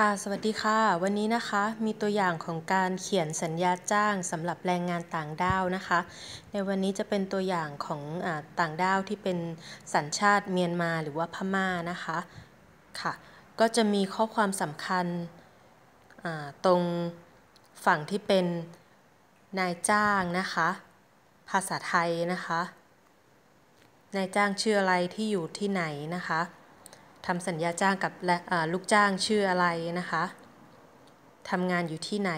ค่ะ สวัสดีค่ะ วันนี้นะคะ มีตัวอย่างของการเขียนสัญญาจ้างสำหรับแรงงานต่างด้าวนะคะ ในวันนี้จะเป็นตัวอย่างของอต่างด้าวที่เป็นสัญชาติเมียนมาหรือว่าพม่านะคะ ค่ะ ก็จะมีข้อความสำคัญตรงฝั่งที่เป็นนายจ้างนะคะ ภาษาไทยนะคะ นายจ้างชื่ออะไรที่อยู่ที่ไหนนะคะทำสัญญาจ้างกับลูกจ้างชื่ออะไรนะคะทำงานอยู่ที่ไหน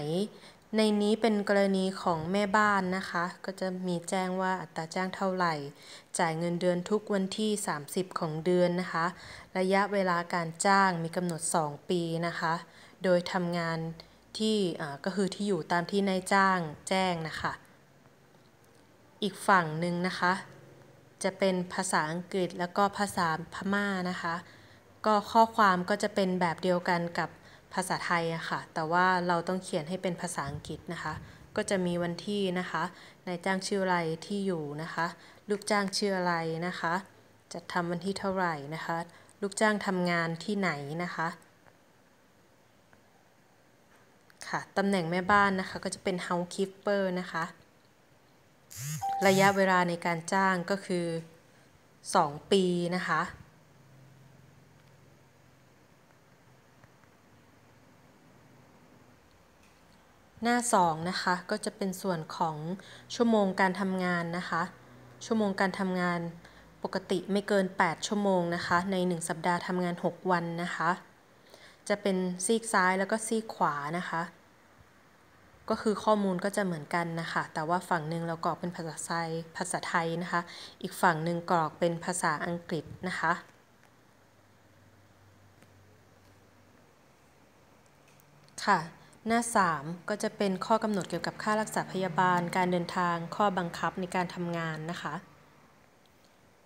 ในนี้เป็นกรณีของแม่บ้านนะคะ ก็จะมีแจ้งว่าอัตราจ้างเท่าไหร่ จ่ายเงินเดือนทุกวันที่ 30 ของเดือนนะคะ ระยะเวลาการจ้างมีกำหนด 2 ปีนะคะ โดยทำงานที่ก็คือที่อยู่ตามที่นายจ้างแจ้งนะคะ อีกฝั่งหนึ่งนะคะ จะเป็นภาษาอังกฤษแล้วก็ภาษาพม่านะคะก็ข้อความก็จะเป็นแบบเดียวกันกับภาษาไทยอะค่ะ แต่ว่าเราต้องเขียนให้เป็นภาษาอังกฤษนะคะ ก็จะมีวันที่นะคะนายจ้างชื่ออะไรที่อยู่นะคะ ลูกจ้างชื่ออะไรนะคะ จะทำวันที่เท่าไหร่นะคะ ลูกจ้างทำงานที่ไหนนะคะ ค่ะ ตำแหน่งแม่บ้านนะคะ ก็จะเป็น housekeeper นะคะ ระยะเวลาในการจ้างก็คือ 2 ปีนะคะหน้า2นะคะก็จะเป็นส่วนของชั่วโมงการทำงานนะคะ ชั่วโมงการทำงานปกติไม่เกิน 8 ชั่วโมงนะคะใน 1 สัปดาห์ทำงาน 6 วันนะคะจะเป็นซีกซ้ายแล้วก็ซีกขวานะคะก็คือข้อมูลก็จะเหมือนกันนะคะแต่ว่าฝั่งหนึ่งเรากรอกเป็นภาษาไทยภาษาไทยนะคะอีกฝั่งหนึ่งกรอกเป็นภาษาอังกฤษนะคะค่ะหน้า 3 ก็จะเป็นข้อกำหนดเกี่ยวกับค่ารักษาพยาบาลการเดินทางข้อบังคับในการทำงานนะคะ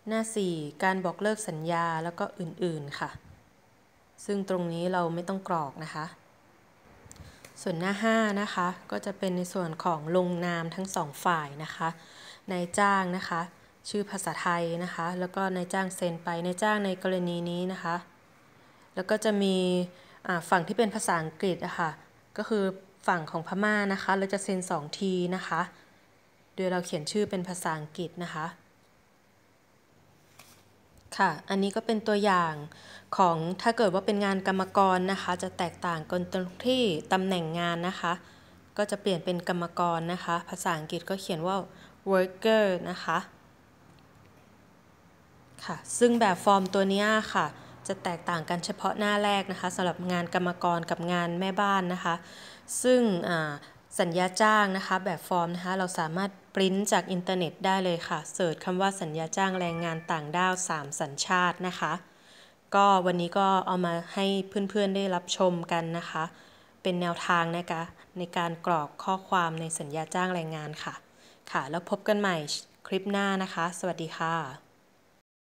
หน้า 4 การบอกเลิกสัญญาแล้วก็อื่นๆค่ะ ซึ่งตรงนี้เราไม่ต้องกรอกนะคะ ส่วนหน้า5นะคะก็จะเป็นในส่วนของลงนามทั้งสองฝ่ายนะคะนายจ้างนะคะชื่อภาษาไทยนะคะแล้วก็นายจ้างเซ็นไปนายจ้างในกรณีนี้นะคะ แล้วก็จะมีฝั่งที่เป็นภาษาอังกฤษนะคะก็คือฝั่งของพม่านะคะ เราจะเซ็น2ทีนะคะ โดยเราเขียนชื่อเป็นภาษาอังกฤษนะคะ ค่ะ อันนี้ก็เป็นตัวอย่างของถ้าเกิดว่าเป็นงานกรรมกรนะคะ จะแตกต่างกันตรงที่ตำแหน่งงานนะคะ ก็จะเปลี่ยนเป็นกรรมกรนะคะ ภาษาอังกฤษก็เขียนว่า worker นะคะ ค่ะ ซึ่งแบบฟอร์มตัวนี้ค่ะจะแตกต่างกันเฉพาะหน้าแรกนะคะสำหรับงานกรรมกรกับงานแม่บ้านนะคะ ซึ่งสัญญาจ้างนะคะ แบบฟอร์มนะคะ เราสามารถปริ้นจากอินเทอร์เน็ตได้เลยค่ะเสิร์ชคำว่าสัญญาจ้างแรงงานต่างด้าว3สัญชาตินะคะ ก็วันนี้ก็เอามาให้เพื่อนๆได้รับชมกันนะคะ เป็นแนวทางนะคะในการกรอกข้อความในสัญญาจ้างแรงงานค่ะ ค่ะ แล้วพบกันใหม่คลิปหน้านะคะ สวัสดีค่ะ